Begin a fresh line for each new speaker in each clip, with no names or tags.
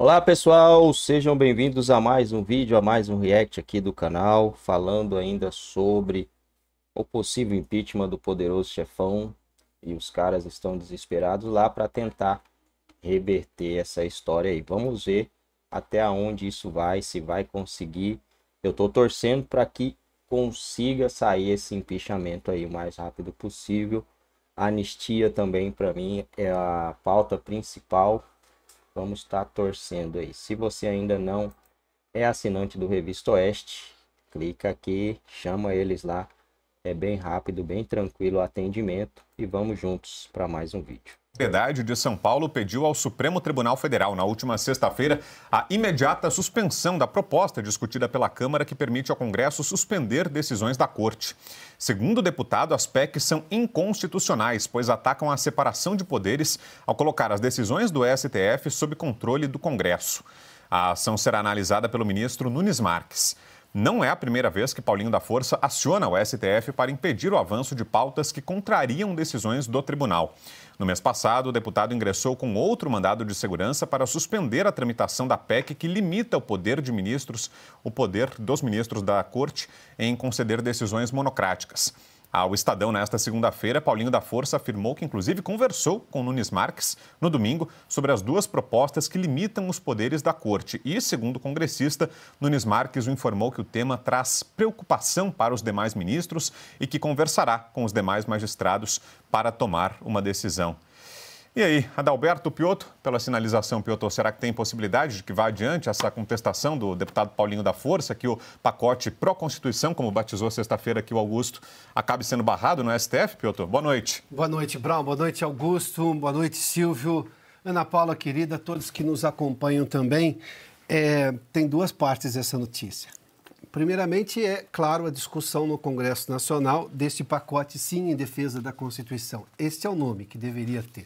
Olá pessoal, sejam bem-vindos a mais um vídeo, a mais um react aqui do canal, falando ainda sobre o possível impeachment do poderoso chefão e os caras estão desesperados lá para tentar reverter essa história aí. Vamos ver até onde isso vai, se vai conseguir. Eu estou torcendo para que consiga sair esse impeachment aí o mais rápido possível. A anistia também para mim é a pauta principal Vamos estar tá torcendo aí. Se você ainda não é assinante do Revista Oeste, clica aqui, chama eles lá. É bem rápido, bem tranquilo o atendimento e
vamos juntos para mais um vídeo. Propriedade de São Paulo pediu ao Supremo Tribunal Federal, na última sexta-feira, a imediata suspensão da proposta discutida pela Câmara que permite ao Congresso suspender decisões da Corte. Segundo o deputado, as PECs são inconstitucionais, pois atacam a separação de poderes ao colocar as decisões do STF sob controle do Congresso. A ação será analisada pelo ministro Nunes Marques. Não é a primeira vez que Paulinho da Força aciona o STF para impedir o avanço de pautas que contrariam decisões do tribunal. No mês passado, o deputado ingressou com outro mandado de segurança para suspender a tramitação da PEC que limita o poder de ministros, o poder dos ministros da Corte em conceder decisões monocráticas. Ao Estadão, nesta segunda-feira, Paulinho da Força afirmou que, inclusive, conversou com Nunes Marques no domingo sobre as duas propostas que limitam os poderes da corte. E, segundo o congressista, Nunes Marques o informou que o tema traz preocupação para os demais ministros e que conversará com os demais magistrados para tomar uma decisão. E aí, Adalberto Pioto, pela sinalização, Pioto, será que tem possibilidade de que vá adiante essa contestação do deputado Paulinho da Força, que o pacote pró-constituição, como batizou sexta-feira aqui o Augusto, acabe sendo barrado no STF, Pioto? Boa noite.
Boa noite, Brown. Boa noite, Augusto. Boa noite, Silvio. Ana Paula, querida, todos que nos acompanham também. É, tem duas partes essa notícia. Primeiramente, é claro a discussão no Congresso Nacional deste pacote Sim em Defesa da Constituição. Este é o nome que deveria ter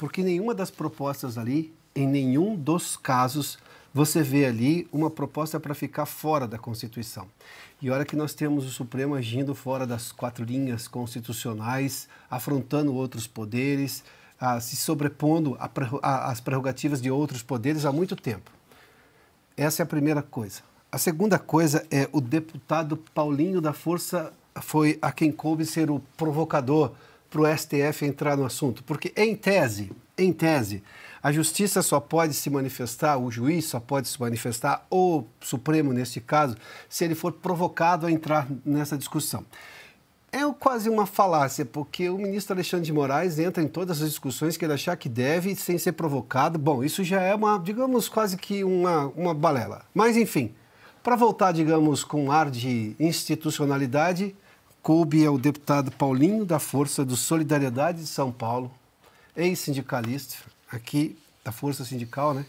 porque nenhuma das propostas ali, em nenhum dos casos, você vê ali uma proposta para ficar fora da Constituição. E olha que nós temos o Supremo agindo fora das quatro linhas constitucionais, afrontando outros poderes, a se sobrepondo às prerrogativas de outros poderes há muito tempo. Essa é a primeira coisa. A segunda coisa é o deputado Paulinho da Força foi a quem coube ser o provocador para o STF entrar no assunto? Porque, em tese, em tese, a justiça só pode se manifestar, o juiz só pode se manifestar, ou o Supremo, neste caso, se ele for provocado a entrar nessa discussão. É quase uma falácia, porque o ministro Alexandre de Moraes entra em todas as discussões que ele achar que deve, sem ser provocado. Bom, isso já é uma, digamos, quase que uma, uma balela. Mas, enfim, para voltar, digamos, com um ar de institucionalidade, coube ao é deputado Paulinho da Força do Solidariedade de São Paulo, ex-sindicalista, aqui da Força Sindical, né,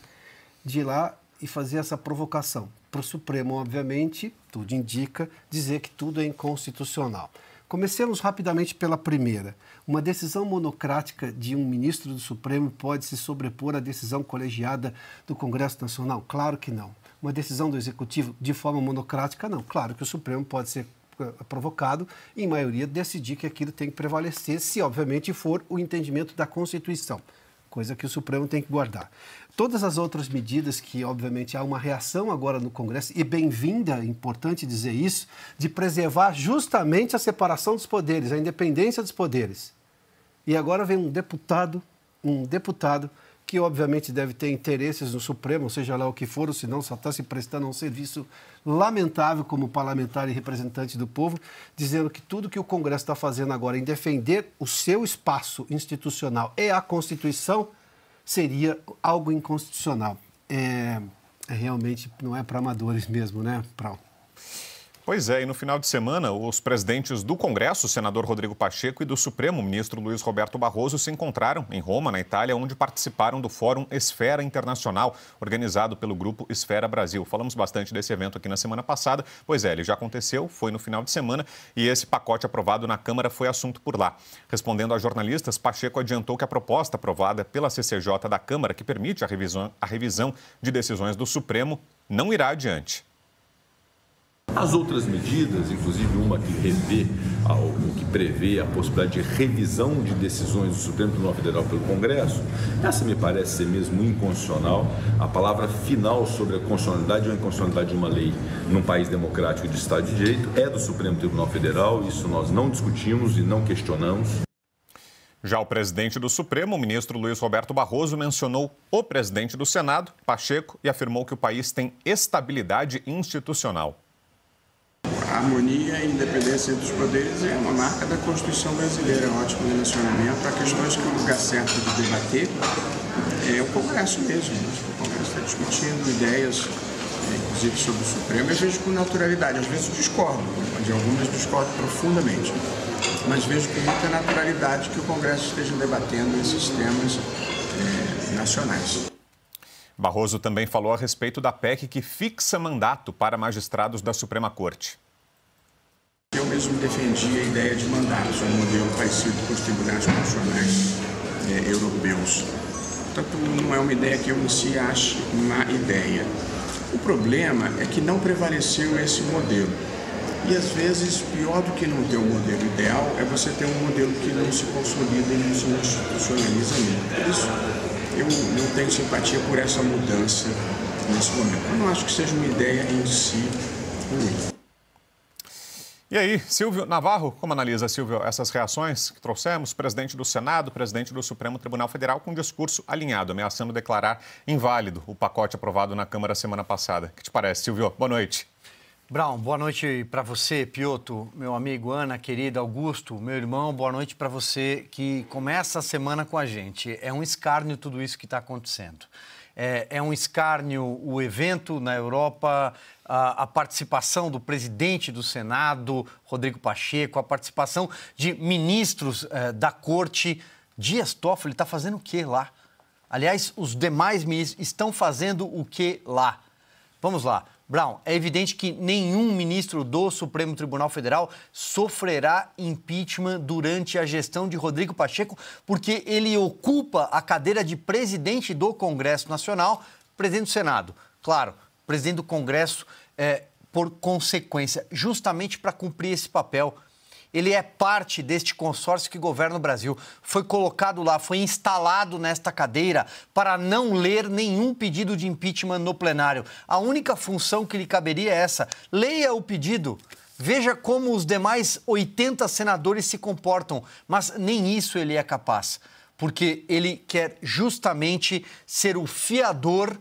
de ir lá e fazer essa provocação. Para o Supremo, obviamente, tudo indica dizer que tudo é inconstitucional. Comecemos rapidamente pela primeira. Uma decisão monocrática de um ministro do Supremo pode se sobrepor à decisão colegiada do Congresso Nacional? Claro que não. Uma decisão do Executivo de forma monocrática, não. Claro que o Supremo pode ser eh, provocado, em maioria, decidir que aquilo tem que prevalecer, se obviamente for o entendimento da Constituição, coisa que o Supremo tem que guardar. Todas as outras medidas que, obviamente, há uma reação agora no Congresso, e bem-vinda, é importante dizer isso, de preservar justamente a separação dos poderes, a independência dos poderes. E agora vem um deputado, um deputado que obviamente deve ter interesses no Supremo, seja lá o que for, ou se não, só está se prestando a um serviço lamentável como parlamentar e representante do povo, dizendo que tudo que o Congresso está fazendo agora em defender o seu espaço institucional e a Constituição seria algo inconstitucional. É, é realmente não é para amadores mesmo, né, Prão? Pois é,
e no final de semana, os presidentes do Congresso, o senador Rodrigo Pacheco, e do Supremo, ministro Luiz Roberto Barroso, se encontraram em Roma, na Itália, onde participaram do Fórum Esfera Internacional, organizado pelo grupo Esfera Brasil. Falamos bastante desse evento aqui na semana passada. Pois é, ele já aconteceu, foi no final de semana, e esse pacote aprovado na Câmara foi assunto por lá. Respondendo a jornalistas, Pacheco adiantou que a proposta aprovada pela CCJ da Câmara, que permite a revisão, a revisão de decisões do Supremo, não irá adiante. As outras medidas, inclusive uma que revê, que prevê a possibilidade de revisão de decisões do Supremo Tribunal Federal pelo Congresso, essa me parece ser mesmo inconstitucional. A palavra final sobre a constitucionalidade ou inconstitucionalidade de uma lei num país democrático de Estado de Direito é do Supremo Tribunal Federal, isso nós não discutimos e não questionamos. Já o presidente do Supremo, o ministro Luiz Roberto Barroso, mencionou o presidente do Senado, Pacheco, e afirmou que o país tem estabilidade institucional a harmonia e independência dos poderes é uma marca da Constituição brasileira. É um ótimo relacionamento Há questões que o lugar certo de debater é o Congresso mesmo. O Congresso está discutindo ideias,
inclusive sobre o Supremo, eu vejo com naturalidade. Às vezes discordo, de algumas discordo profundamente, mas vejo com muita naturalidade que o Congresso
esteja debatendo esses temas é, nacionais.
Barroso também falou a respeito da PEC que fixa mandato para magistrados da Suprema Corte. Eu mesmo defendi a ideia de mandar é um modelo parecido com os tribunais constitucionais é, europeus. Portanto, não é uma ideia que eu em si ache má ideia. O problema é que não prevaleceu esse modelo. E às vezes, pior do que não ter o um modelo ideal, é você ter um modelo que não se consolida e
não se institucionaliza muito. Por isso, eu não tenho simpatia por essa mudança nesse momento. Eu não acho que seja uma ideia em si ruim.
E aí, Silvio Navarro, como analisa, Silvio, essas reações que trouxemos? Presidente do Senado, presidente do Supremo Tribunal Federal, com um discurso alinhado, ameaçando declarar inválido o pacote aprovado na Câmara semana passada. O que te parece, Silvio? Boa noite.
Brown, boa noite para você, Pioto, meu amigo, Ana, querida, Augusto, meu irmão, boa noite para você que começa a semana com a gente. É um escárnio tudo isso que está acontecendo. É, é um escárnio o evento na Europa, a, a, participação do presidente do Senado, Rodrigo Pacheco, a participação de ministros é, da corte. Dias Toffoli está fazendo o que lá? Aliás, os demais ministros estão fazendo o que lá? Vamos lá. Brown, é evidente que nenhum ministro do Supremo Tribunal Federal sofrerá impeachment durante a gestão de Rodrigo Pacheco, porque ele ocupa a cadeira de presidente do Congresso Nacional, presidente do Senado. Claro, presidente do Congresso é, por consequência, justamente para cumprir esse papel ele é parte deste consórcio que governa o Brasil. Foi colocado lá, foi instalado nesta cadeira para não ler nenhum pedido de impeachment no plenário. A única função que lhe caberia é essa: leia o pedido. Veja como os demais 80 senadores se comportam, mas nem isso ele é capaz, porque ele quer justamente ser o fiador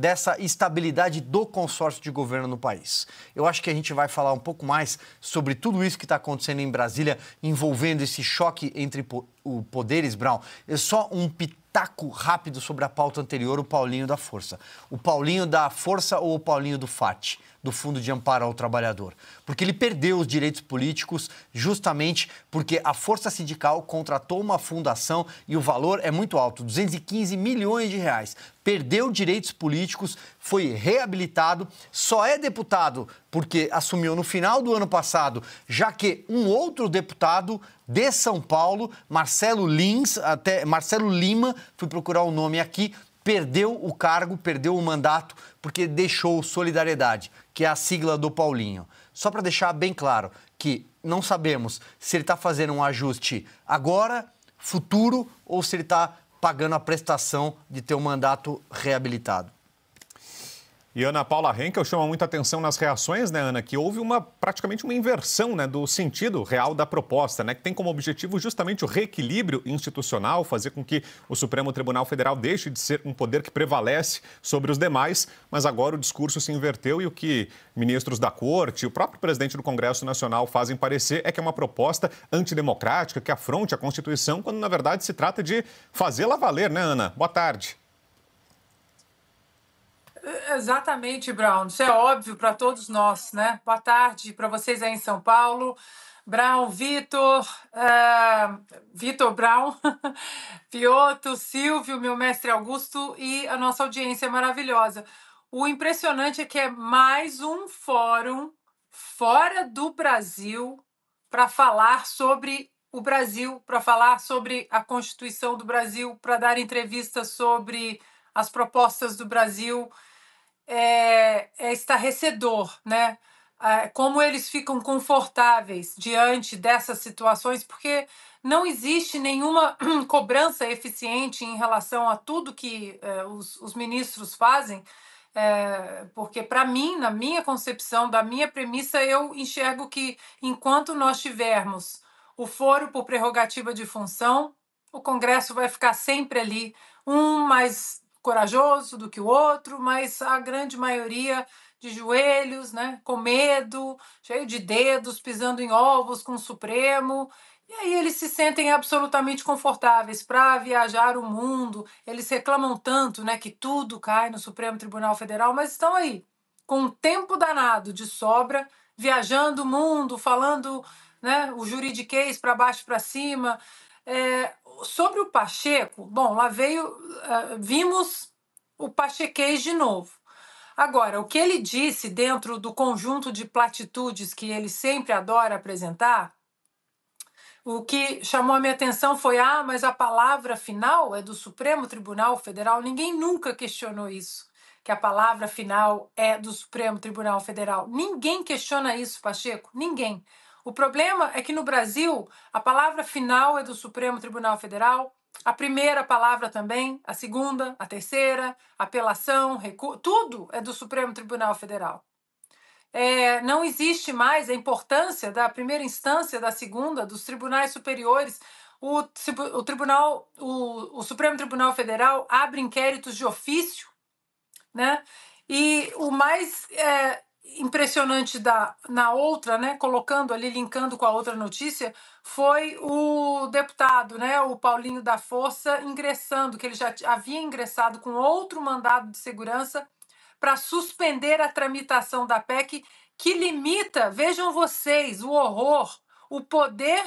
dessa estabilidade do consórcio de governo no país. Eu acho que a gente vai falar um pouco mais sobre tudo isso que está acontecendo em Brasília, envolvendo esse choque entre po o poderes, Brown. É só um pitaco rápido sobre a pauta anterior, o Paulinho da Força. O Paulinho da Força ou o Paulinho do FAT? do Fundo de Amparo ao Trabalhador, porque ele perdeu os direitos políticos justamente porque a força sindical contratou uma fundação e o valor é muito alto, 215 milhões de reais. Perdeu direitos políticos, foi reabilitado, só é deputado porque assumiu no final do ano passado, já que um outro deputado de São Paulo, Marcelo Lins, até Marcelo Lima, fui procurar o nome aqui, perdeu o cargo, perdeu o mandato, porque deixou Solidariedade, que é a sigla do Paulinho. Só para deixar bem claro que não sabemos se ele está fazendo um ajuste agora, futuro, ou se ele está pagando a prestação de ter o mandato reabilitado.
E Ana Paula Henkel chama muita atenção nas reações, né, Ana, que houve uma praticamente uma inversão né, do sentido real da proposta, né, que tem como objetivo justamente o reequilíbrio institucional, fazer com que o Supremo Tribunal Federal deixe de ser um poder que prevalece sobre os demais, mas agora o discurso se inverteu e o que ministros da corte, o próprio presidente do Congresso Nacional fazem parecer é que é uma proposta antidemocrática, que afronte a Constituição, quando na verdade se trata de fazê-la valer, né, Ana? Boa tarde.
Exatamente, Brown. Isso é óbvio para todos nós, né? Boa tarde para vocês aí em São Paulo. Brown, Vitor, uh, Vitor Brown, Pioto, Silvio, meu mestre Augusto e a nossa audiência é maravilhosa. O impressionante é que é mais um fórum fora do Brasil para falar sobre o Brasil, para falar sobre a Constituição do Brasil, para dar entrevistas sobre as propostas do Brasil é, é estarrecedor, né? Como eles ficam confortáveis diante dessas situações, porque não existe nenhuma cobrança eficiente em relação a tudo que é, os, os, ministros fazem, é, porque, para mim, na minha concepção, da minha premissa, eu enxergo que enquanto nós tivermos o foro por prerrogativa de função, o Congresso vai ficar sempre ali, um mais corajoso do que o outro, mas a grande maioria de joelhos, né, com medo, cheio de dedos, pisando em ovos com o Supremo. E aí eles se sentem absolutamente confortáveis para viajar o mundo. Eles reclamam tanto, né, que tudo cai no Supremo Tribunal Federal, mas estão aí com um tempo danado de sobra, viajando o mundo, falando, né, o juridiquês para baixo para cima. É, sobre o Pacheco, bom, lá veio, eh, vimos o pachequês de novo. Agora, o que ele disse dentro do conjunto de platitudes que ele sempre adora apresentar, o que chamou a minha atenção foi: ah, mas a palavra final é do Supremo Tribunal Federal. Ninguém nunca questionou isso, que a palavra final é do Supremo Tribunal Federal. Ninguém questiona isso, Pacheco, ninguém. O problema é que no Brasil, a palavra final é do Supremo Tribunal Federal, a primeira palavra também, a segunda, a terceira, apelação, recurso, tudo é do Supremo Tribunal Federal. É, não existe mais a importância da primeira instância, da segunda, dos tribunais superiores. O, o tribunal, o, o Supremo Tribunal Federal abre inquéritos de ofício, né? E o mais é, impressionante da, na outra, né, colocando ali, linkando com a outra notícia, foi o deputado, né, o Paulinho da Força, ingressando, que ele já havia ingressado com outro mandado de segurança para suspender a tramitação da PEC, que limita, vejam vocês, o horror, o poder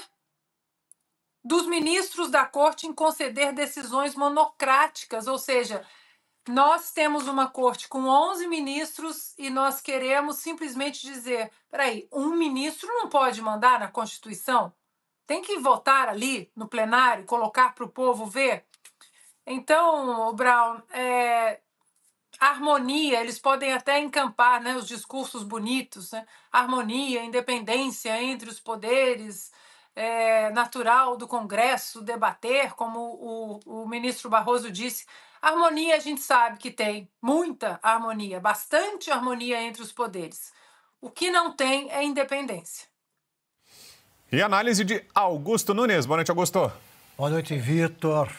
dos ministros da corte em conceder decisões monocráticas, ou seja, nós temos uma corte com 11 ministros e nós queremos simplesmente dizer: peraí, um ministro não pode mandar na Constituição? Tem que votar ali no plenário, colocar para o povo ver? Então, o Brown, é, harmonia, eles podem até encampar né, os discursos bonitos, né? harmonia, independência entre os poderes, é, natural do Congresso debater, como o, o ministro Barroso disse, Harmonia a gente sabe que tem muita harmonia, bastante harmonia entre os poderes. O que não tem é independência.
E análise de Augusto Nunes. Boa noite, Augusto.
Boa noite, Vitor.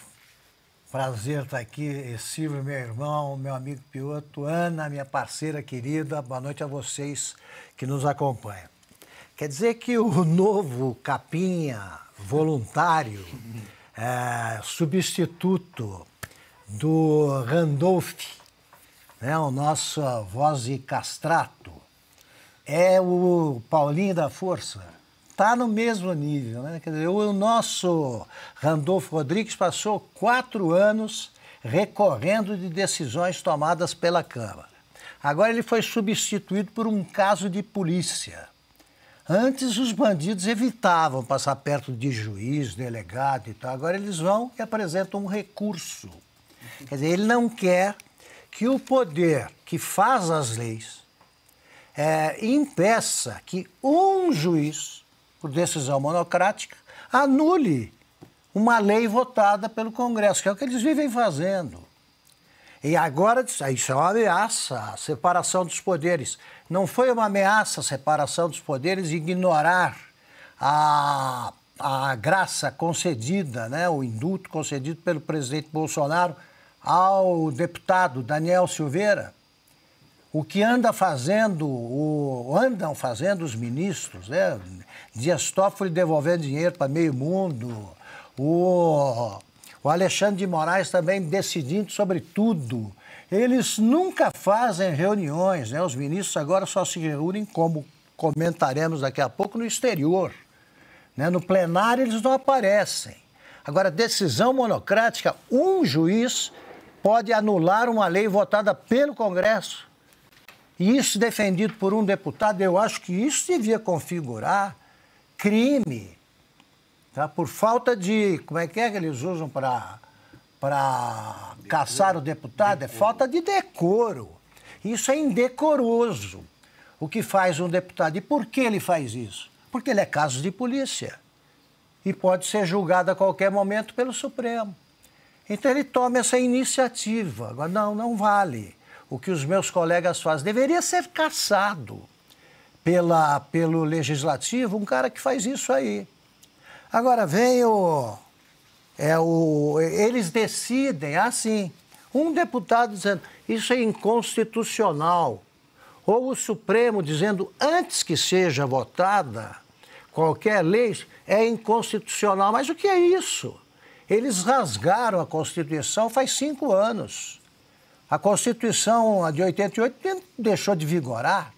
Prazer estar aqui. Silvio, meu irmão, meu amigo Pioto, Ana, minha parceira querida. Boa noite a vocês que nos acompanham. Quer dizer que o novo capinha voluntário, é, substituto do Randolph, né, o nosso voz e castrato, é o Paulinho da Força. Está no mesmo nível. Né? Quer dizer, o nosso Randolfo Rodrigues passou quatro anos recorrendo de decisões tomadas pela Câmara. Agora ele foi substituído por um caso de polícia. Antes os bandidos evitavam passar perto de juiz, delegado e tal. Agora eles vão e apresentam um recurso Quer dizer, ele não quer que o poder que faz as leis é, impeça que um juiz, por decisão monocrática, anule uma lei votada pelo Congresso, que é o que eles vivem fazendo. E agora, isso é uma ameaça à separação dos poderes. Não foi uma ameaça à separação dos poderes ignorar a, a graça concedida, né, o indulto concedido pelo presidente Bolsonaro ao deputado Daniel Silveira o que anda fazendo, o, andam fazendo os ministros, né? Dias Toffoli devolvendo dinheiro para meio mundo, o, o Alexandre de Moraes também decidindo sobre tudo. Eles nunca fazem reuniões, né? Os ministros agora só se reúnem, como comentaremos daqui a pouco, no exterior. Né? No plenário eles não aparecem. Agora, decisão monocrática, um juiz pode anular uma lei votada pelo Congresso. E isso defendido por um deputado, eu acho que isso devia configurar crime, tá? por falta de. Como é que é que eles usam para caçar o deputado? É decoro. É falta de decoro. Isso é indecoroso o que faz um deputado. E por que ele faz isso? Porque ele é caso de polícia e pode ser julgado a qualquer momento pelo Supremo. Então ele toma essa iniciativa. Agora, não, não vale o que os meus colegas fazem. Deveria ser caçado pela, pelo legislativo um cara que faz isso aí. Agora vem o. É o eles decidem assim. Um deputado dizendo isso é inconstitucional. Ou o Supremo dizendo antes que seja votada qualquer lei é inconstitucional. Mas o que é isso? Eles rasgaram a Constituição faz cinco anos. A Constituição de 88 deixou de vigorar.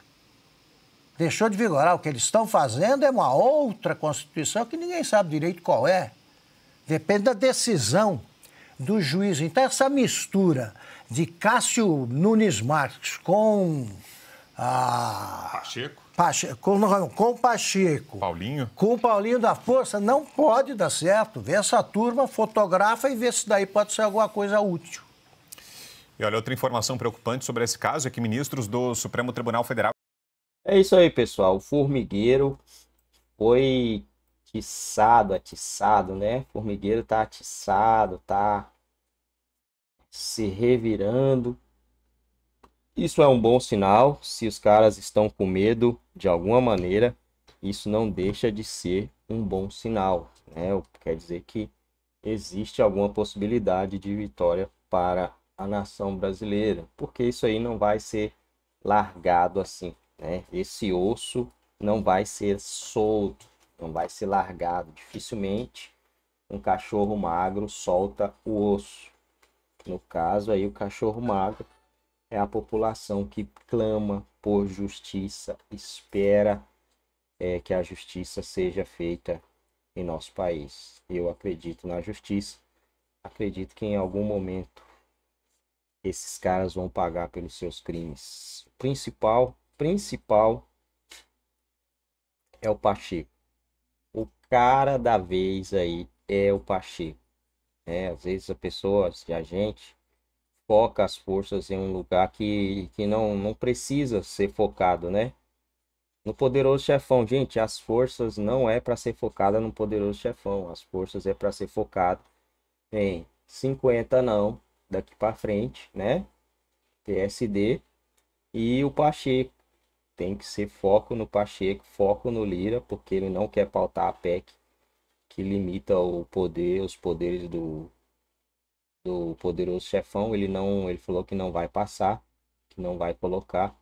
Deixou de vigorar. O que eles estão fazendo é uma outra Constituição que ninguém sabe direito qual é. Depende da decisão do juiz. Então, essa mistura de Cássio Nunes Marques com ah, Pacheco. Pacheco com, o com Pacheco. Paulinho. Com o Paulinho da Força, não pode dar certo. Vê essa turma, fotografa e vê se daí pode ser alguma coisa útil.
E olha, outra informação preocupante sobre esse caso é que ministros do Supremo Tribunal Federal. É isso aí, pessoal. O formigueiro
foi atiçado, atiçado, né? O formigueiro tá atiçado, tá se revirando isso é um bom sinal. Se os caras estão com medo de alguma maneira, isso não deixa de ser um bom sinal. Né? Quer dizer que existe alguma possibilidade de vitória para a nação brasileira, porque isso aí não vai ser largado assim. Né? Esse osso não vai ser solto, não vai ser largado. Dificilmente um cachorro magro solta o osso. No caso aí, o cachorro magro é a população que clama por justiça, espera é, que a justiça seja feita em nosso país. Eu acredito na justiça, acredito que em algum momento esses caras vão pagar pelos seus crimes. Principal, principal é o Pacheco. O cara da vez aí é o Pacheco. É, às vezes as pessoas, a gente foca as forças em um lugar que, que não, não precisa ser focado, né? No poderoso chefão, gente, as forças não é para ser focada no poderoso chefão. As forças é para ser focado em 50 não, daqui para frente, né? PSD e o Pacheco. Tem que ser foco no Pacheco, foco no Lira, porque ele não quer pautar a PEC que limita o poder, os poderes do do poderoso chefão, ele não, ele falou que não vai passar, que não vai colocar.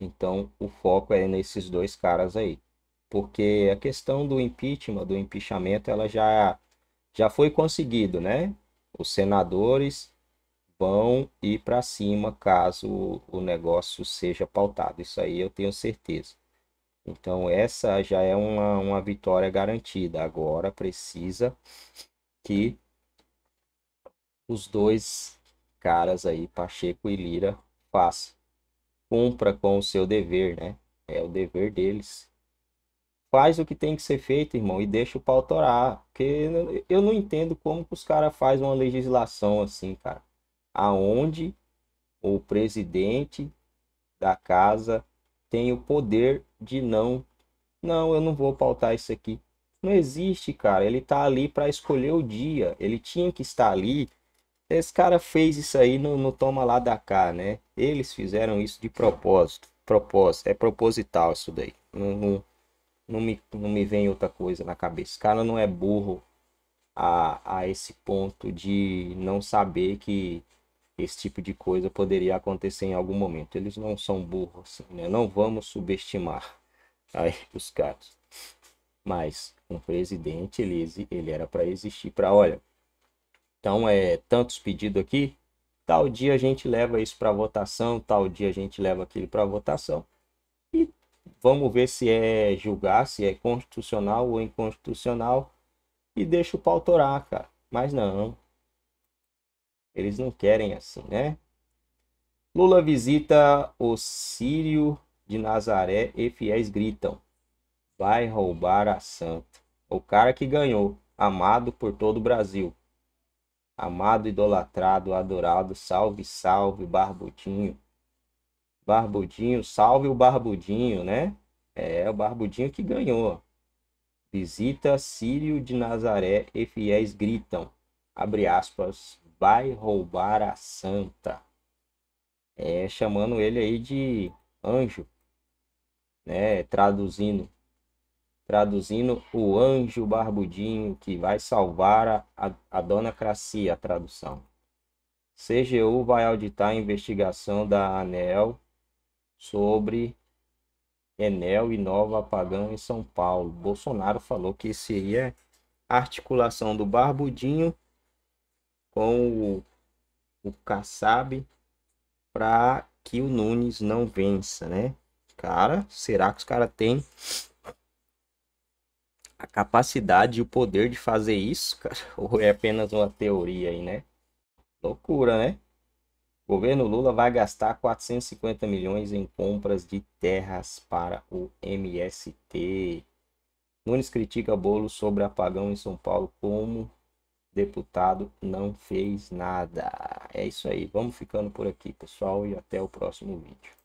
Então, o foco é nesses dois caras aí. Porque a questão do impeachment, do impeachment, ela já já foi conseguido, né? Os senadores vão ir para cima caso o negócio seja pautado. Isso aí eu tenho certeza. Então, essa já é uma, uma vitória garantida. Agora precisa que os dois caras aí, Pacheco e Lira, façam. Cumpra com o seu dever, né? É o dever deles. Faz o que tem que ser feito, irmão, e deixa o pau torar. Porque eu não entendo como que os caras fazem uma legislação assim, cara. Aonde o presidente da casa tem o poder de não. Não, eu não vou pautar isso aqui. Não existe, cara. Ele tá ali para escolher o dia. Ele tinha que estar ali esse cara fez isso aí no, no toma lá da cá, né? Eles fizeram isso de propósito. Propósito, é proposital isso daí. Não, não, não, me, não me vem outra coisa na cabeça. Esse cara não é burro a, a esse ponto de não saber que esse tipo de coisa poderia acontecer em algum momento. Eles não são burros, assim, né? Não vamos subestimar aí os caras. Mas um presidente, ele, ele era para existir para, olha, então, é tantos pedidos aqui, tal dia a gente leva isso para votação, tal dia a gente leva aquilo para votação. E vamos ver se é julgar, se é constitucional ou inconstitucional e deixa o pau torar, cara. Mas não. Eles não querem assim, né? Lula visita o Sírio de Nazaré e fiéis gritam: vai roubar a santa. O cara que ganhou, amado por todo o Brasil amado, idolatrado, adorado, salve, salve, barbudinho. Barbudinho, salve o barbudinho, né? É, o barbudinho que ganhou. Visita Sírio de Nazaré e fiéis gritam, abre aspas, vai roubar a santa. É, chamando ele aí de anjo, né? Traduzindo traduzindo o anjo barbudinho que vai salvar a, a, dona Cracia, a tradução. CGU vai auditar a investigação da ANEL sobre Enel e Nova Apagão em São Paulo. Bolsonaro falou que seria é articulação do Barbudinho com o, o Kassab para que o Nunes não vença, né? Cara, será que os caras têm a capacidade e o poder de fazer isso, cara, ou é apenas uma teoria aí, né? Loucura, né? O governo Lula vai gastar 450 milhões em compras de terras para o MST. Nunes critica bolo sobre apagão em São Paulo como deputado
não fez nada. É isso aí. Vamos ficando por aqui, pessoal, e até o próximo vídeo.